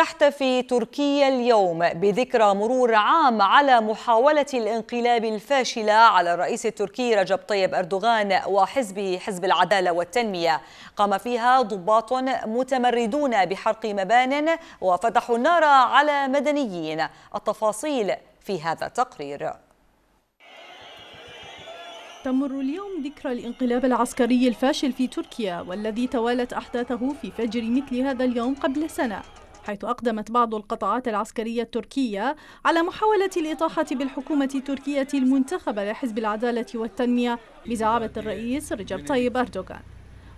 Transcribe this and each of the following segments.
تحتفي تركيا اليوم بذكرى مرور عام على محاولة الانقلاب الفاشلة على الرئيس التركي رجب طيب أردوغان وحزبه حزب العدالة والتنمية قام فيها ضباط متمردون بحرق مبان وفتحوا النار على مدنيين التفاصيل في هذا التقرير تمر اليوم ذكرى الانقلاب العسكري الفاشل في تركيا والذي توالت أحداثه في فجر مثل هذا اليوم قبل سنة حيث أقدمت بعض القطاعات العسكرية التركية على محاولة الإطاحة بالحكومة التركية المنتخبة لحزب العدالة والتنمية بزعامة الرئيس رجب طيب أردوغان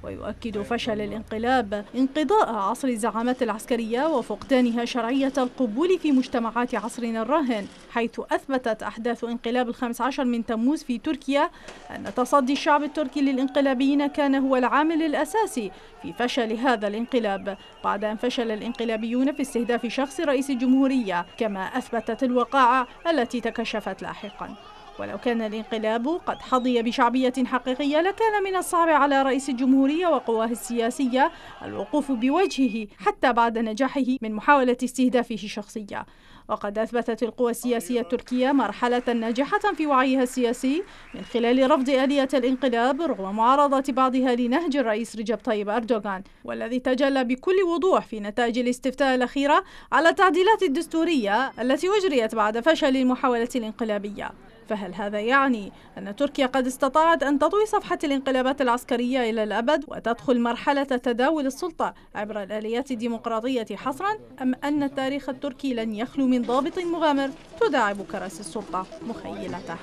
ويؤكد أيوة. فشل الانقلاب انقضاء عصر الزعامات العسكرية وفقدانها شرعية القبول في مجتمعات عصرنا الراهن حيث أثبتت أحداث انقلاب الخامس عشر من تموز في تركيا أن تصدي الشعب التركي للانقلابيين كان هو العامل الأساسي في فشل هذا الانقلاب بعد أن فشل الانقلابيون في استهداف شخص رئيس الجمهورية كما أثبتت الوقائع التي تكشفت لاحقا ولو كان الانقلاب قد حظي بشعبية حقيقية لكان من الصعب على رئيس الجمهورية وقواه السياسية الوقوف بوجهه حتى بعد نجاحه من محاولة استهدافه شخصية وقد أثبتت القوى السياسية التركية مرحلة ناجحة في وعيها السياسي من خلال رفض آلية الانقلاب رغم معارضة بعضها لنهج الرئيس رجب طيب أردوغان والذي تجلى بكل وضوح في نتائج الاستفتاء الأخيرة على التعديلات الدستورية التي أجريت بعد فشل المحاولة الانقلابية فهل هذا يعني أن تركيا قد استطاعت أن تطوي صفحة الانقلابات العسكرية إلى الأبد وتدخل مرحلة تداول السلطة عبر الآليات الديمقراطية حصرا أم أن التاريخ التركي لن يخلو من ضابط مغامر تداعب كراسي السلطة مخيلته